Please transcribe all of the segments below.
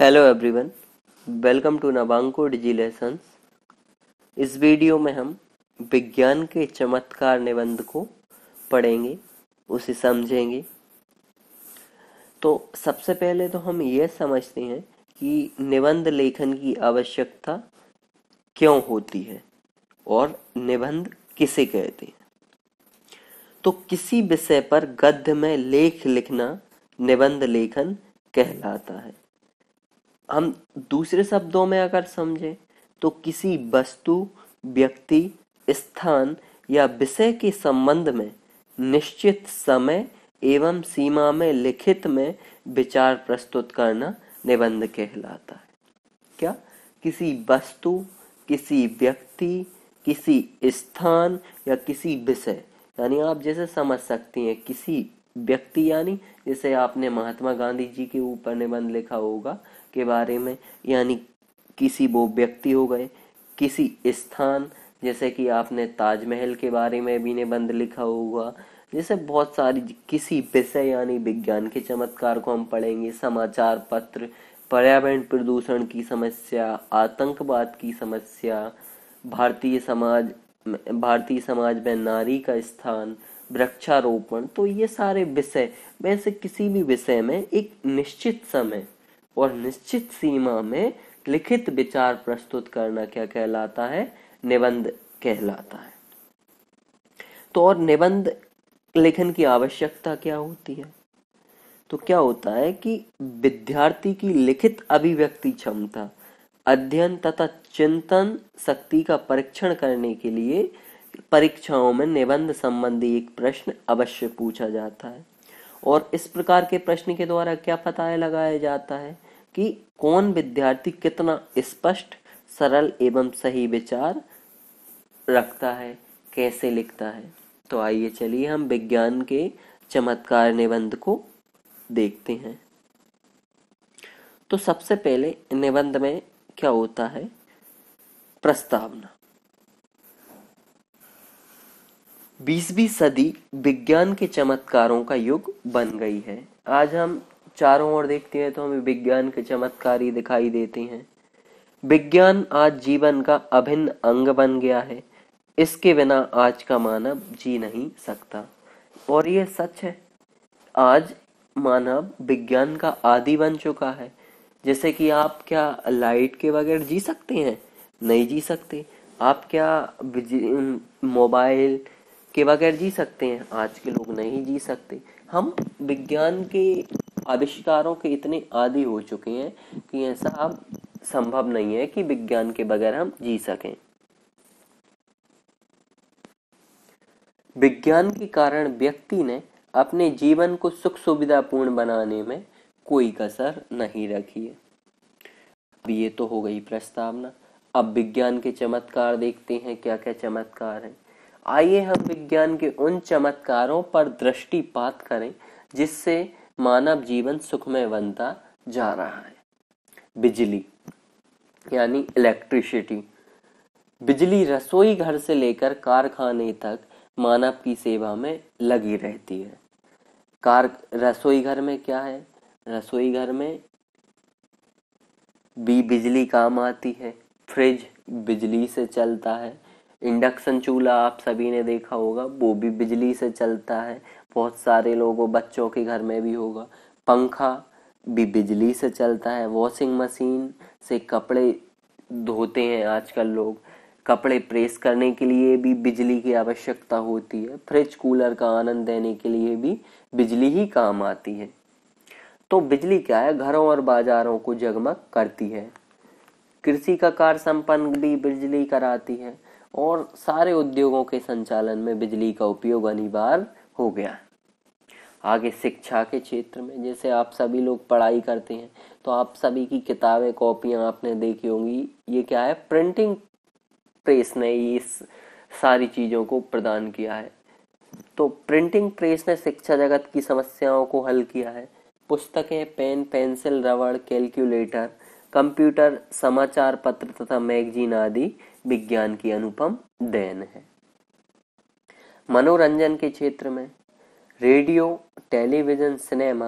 hello everyone welcome to Navanko Digi Lessons इस वीडियो में हम विज्ञान के चमत्कार निबंध को पढ़ेंगे उसे समझेंगे तो सबसे पहले तो हम यह समझते हैं कि निबंध लेखन की आवश्यकता क्यों होती है और निबंध किसे कहते हैं तो किसी विषय पर गद्य में लेख लिखना निबंध लेखन कहलाता है हम दूसरे शब्दों में अगर समझें तो किसी वस्तु व्यक्ति स्थान या विषय के संबंध में निश्चित समय एवं सीमा में लिखित में विचार प्रस्तुत करना निबंध कहलाता है क्या किसी वस्तु किसी व्यक्ति किसी स्थान या किसी विषय यानी आप जैसे समझ सकती हैं किसी व्यक्ति यानी जैसे आपने महात्मा गांधी जी के ऊपर निबंध लिखा होगा के बारे में यानी किसी वो व्यक्ति हो गए किसी स्थान जैसे कि आपने ताजमहल के बारे में भी निबंध लिखा होगा जैसे बहुत सारी किसी विषय यानी विज्ञान के चमत्कार को हम पढ़ेंगे समाचार पत्र पर्यावरण प्रदूषण की समस्या आतंकवाद की समस्या भारतीय समाज भारतीय समाज में नारी का स्थान वृक्षारोपण तो ये सारे विषय वैसे किसी भी विषय में एक निश्चित समय और निश्चित सीमा में लिखित विचार प्रस्तुत करना क्या कहलाता है निबंध कहलाता है तो और निबंध लेखन की आवश्यकता क्या होती है तो क्या होता है कि विद्यार्थी की लिखित अभिव्यक्ति क्षमता अध्ययन तथा चिंतन शक्ति का परीक्षण करने के लिए परीक्षाओं में निबंध संबंधी एक प्रश्न अवश्य पूछा जाता है और इस प्रकार के प्रश्न के द्वारा क्या पता लगाया जाता है कि कौन विद्यार्थी कितना स्पष्ट सरल एवं सही विचार रखता है कैसे लिखता है तो आइए चलिए हम विज्ञान के चमत्कार निबंध को देखते हैं तो सबसे पहले निबंध में क्या होता है प्रस्तावना बीसवीं सदी विज्ञान के चमत्कारों का युग बन गई है आज हम चारों ओर देखते हैं तो हमें विज्ञान के चमत्कारी दिखाई देते हैं विज्ञान आज जीवन का अभिन्न अंग बन गया है इसके बिना आज का मानव जी नहीं सकता और ये सच है आज मानव विज्ञान का आदि बन चुका है जैसे कि आप क्या लाइट के बगैर जी सकते हैं नहीं जी सकते आप क्या मोबाइल के बगैर जी सकते हैं आज के लोग नहीं जी सकते हम विज्ञान के आविष्कारों के इतने आदि हो चुके हैं कि ऐसा अब संभव नहीं है कि विज्ञान के बगैर हम जी सकें विज्ञान के कारण व्यक्ति ने अपने जीवन को सुख सुविधा पूर्ण बनाने में कोई कसर नहीं रखी है अब ये तो हो गई प्रस्तावना अब विज्ञान के चमत्कार देखते हैं क्या क्या चमत्कार हैं आइए हम विज्ञान के उन चमत्कारों पर दृष्टिपात करें जिससे मानव जीवन सुखमय बनता जा रहा है बिजली यानी इलेक्ट्रिसिटी बिजली रसोई घर से लेकर कारखाने तक मानव की सेवा में लगी रहती है कार रसोई घर में क्या है रसोई घर में भी बिजली काम आती है फ्रिज बिजली से चलता है इंडक्शन चूल्हा आप सभी ने देखा होगा वो भी बिजली से चलता है बहुत सारे लोगों बच्चों के घर में भी होगा पंखा भी बिजली से चलता है वॉशिंग मशीन से कपड़े धोते हैं आजकल लोग कपड़े प्रेस करने के लिए भी बिजली की आवश्यकता होती है फ्रिज कूलर का आनंद देने के लिए भी बिजली ही काम आती है तो बिजली क्या है घरों और बाजारों को जगमग करती है कृषि का कार्य संपन्न भी बिजली कराती है और सारे उद्योगों के संचालन में बिजली का उपयोग अनिवार्य हो गया है आगे शिक्षा के क्षेत्र में जैसे आप सभी लोग पढ़ाई करते हैं तो आप सभी की किताबें कॉपियाँ आपने देखी होंगी ये क्या है प्रिंटिंग प्रेस ने ये सारी चीज़ों को प्रदान किया है तो प्रिंटिंग प्रेस ने शिक्षा जगत की समस्याओं को हल किया है पुस्तकें पेन पेंसिल रबड़ कैलकुलेटर कंप्यूटर समाचार पत्र तथा मैगजीन आदि विज्ञान की अनुपम देन है मनोरंजन के क्षेत्र में radio television cinema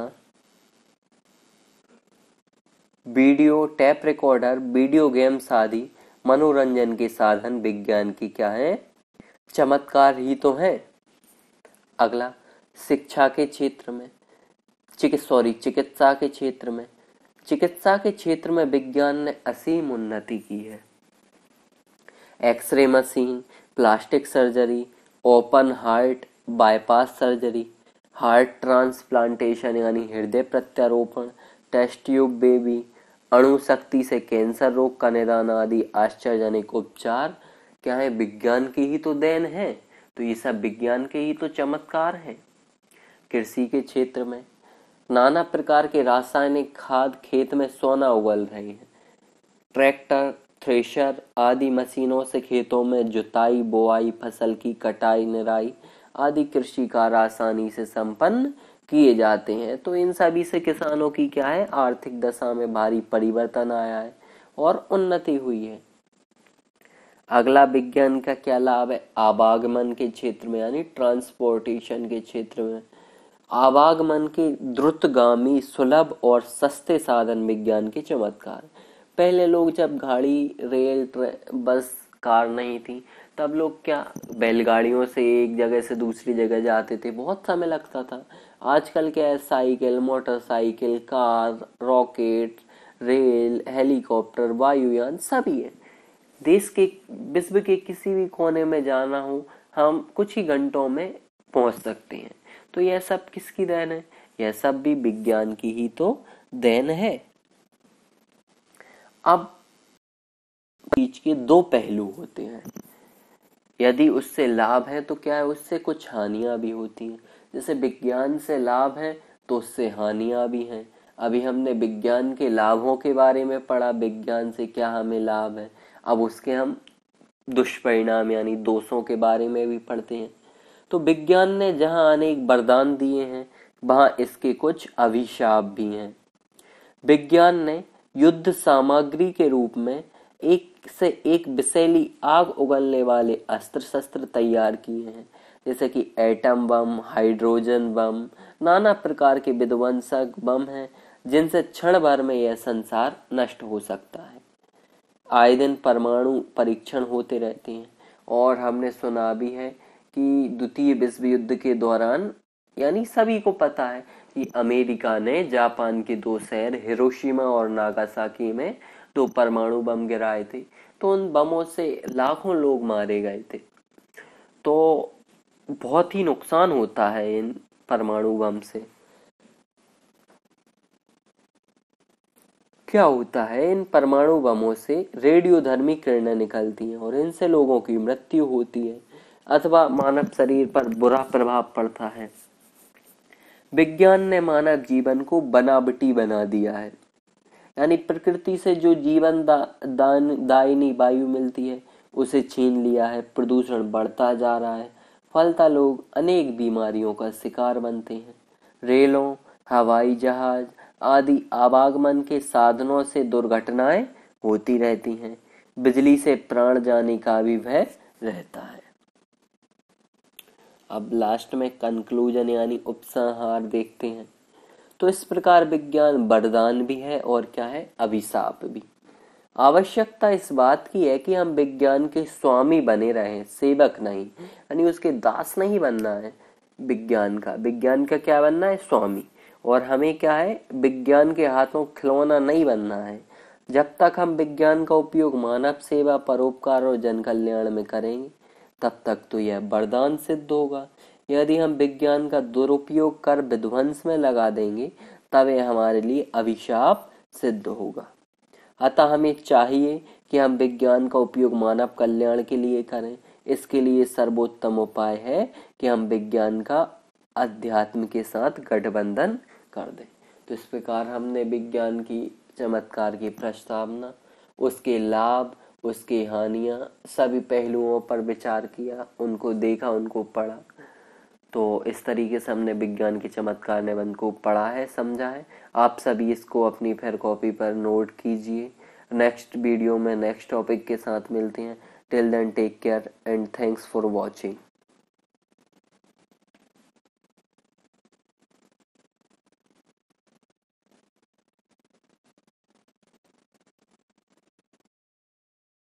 video tape recorder video games आदि मनोरंजन के साधन विज्ञान की क्या है चमत्कार ही तो है अगला शिक्षा के क्षेत्र में चिकित्स सॉरी चिकित्सा के क्षेत्र में चिकित्सा के क्षेत्र में विज्ञान ने असीम उन्नति की है X ray machine plastic surgery open heart bypass surgery heart transplantation यानी हृदय प्रत्यारोपण टेस्ट ट्यूब बेबी अणुशक्ति से कैंसर रोग का निदान आदि आश्चर्यजनक उपचार क्या है विज्ञान की ही तो देन है तो ये सब विज्ञान के ही तो चमत्कार है कृषि के क्षेत्र में नाना प्रकार के रासायनिक खाद खेत में सोना उगल रहे हैं ट्रैक्टर थ्रेशर आदि मशीनों से खेतों में जुताई बोआई फसल की कटाई निराई आदि कृषि कार्य आसानी से संपन्न किए जाते हैं तो इन सभी से किसानों की क्या है आर्थिक दशा में भारी परिवर्तन आया है और उन्नति हुई है अगला विज्ञान का क्या लाभ है आवागमन के क्षेत्र में यानी ट्रांसपोर्टेशन के क्षेत्र में आवागमन के द्रुतगामी सुलभ और सस्ते साधन विज्ञान के चमत्कार पहले लोग जब गाड़ी रेल बस कार नहीं थी तब लोग क्या बैलगाड़ियों से एक जगह से दूसरी जगह जाते थे बहुत समय लगता था आजकल क्या है cycle motorcycle car rocket rail helicopter वायुयान सभी है देश के विश्व के किसी भी कोने में जाना हो हम कुछ ही घंटों में पहुंच सकते हैं तो यह सब किसकी देन है यह सब भी विज्ञान की ही तो देन है अब बीच के दो पहलू होते हैं यदि उससे लाभ है तो क्या है उससे कुछ हानियाँ भी होती हैं जैसे विज्ञान से लाभ है तो उससे हानियाँ भी हैं अभी हमने विज्ञान के लाभों के बारे में पढ़ा विज्ञान से क्या हमें लाभ है अब उसके हम दुष्परिणाम यानी दोषों के बारे में भी पढ़ते हैं तो विज्ञान ने जहाँ अनेक वरदान दिए हैं वहाँ इसके कुछ अभिशाप भी हैं विज्ञान ने युद्ध सामग्री के रूप में एक से एक विषैली आग उगलने वाले अस्त्र शस्त्र तैयार किए हैं जैसे कि एटम बम हाइड्रोजन बम नाना प्रकार के विध्वंसक बम हैं जिनसे क्षण भर में यह संसार नष्ट हो सकता है आए दिन परमाणु परीक्षण होते रहते हैं और हमने सुना भी है कि द्वितीय विश्व युद्ध के दौरान यानी सभी को पता है कि अमेरिका ने जापान के दो शहर हिरोशिमा और नागासाकी में दो तो परमाणु बम गिराए थे तो उन बमों से लाखों लोग मारे गए थे तो बहुत ही नुकसान होता है इन परमाणु बम से क्या होता है इन परमाणु बमों से रेडियोधर्मी किरणें निकलती हैं और इनसे लोगों की मृत्यु होती है अथवा मानव शरीर पर बुरा प्रभाव पड़ता है विज्ञान ने मानव जीवन को बनावटी बना दिया है यानी प्रकृति से जो जीवन दा, दान दायनी वायु मिलती है उसे छीन लिया है प्रदूषण बढ़ता जा रहा है फलता लोग अनेक बीमारियों का शिकार बनते हैं रेलों हवाई जहाज आदि आवागमन के साधनों से दुर्घटनाएं होती रहती हैं बिजली से प्राण जाने का भी भय रहता है अब लास्ट में कंक्लूजन यानी उपसंहार देखते हैं तो इस प्रकार विज्ञान वरदान भी है और क्या है अभिशाप भी आवश्यकता इस बात की है कि हम विज्ञान के स्वामी बने रहें सेवक नहीं यानी उसके दास नहीं बनना है विज्ञान का विज्ञान का क्या बनना है स्वामी और हमें क्या है विज्ञान के हाथों खिलौना नहीं बनना है जब तक हम विज्ञान का उपयोग मानव सेवा परोपकार और जन कल्याण में करेंगे तब तक तो यह वरदान सिद्ध होगा यदि हम विज्ञान का दुरुपयोग कर विध्वंस में लगा देंगे तब यह हमारे लिए अभिशाप सिद्ध होगा अतः हमें चाहिए कि हम विज्ञान का उपयोग मानव कल्याण के लिए करें इसके लिए सर्वोत्तम उपाय है कि हम विज्ञान का अध्यात्म के साथ गठबंधन कर दें तो इस प्रकार हमने विज्ञान की चमत्कार की प्रस्तावना उसके लाभ उसकी हानियाँ सभी पहलुओं पर विचार किया उनको देखा उनको पढ़ा तो इस तरीके से हमने विज्ञान के चमत्कार निबंध को पढ़ा है समझा है आप सभी इसको अपनी फिर कॉपी पर नोट कीजिए नेक्स्ट वीडियो में नेक्स्ट टॉपिक के साथ मिलते हैं till then take care and thanks for watching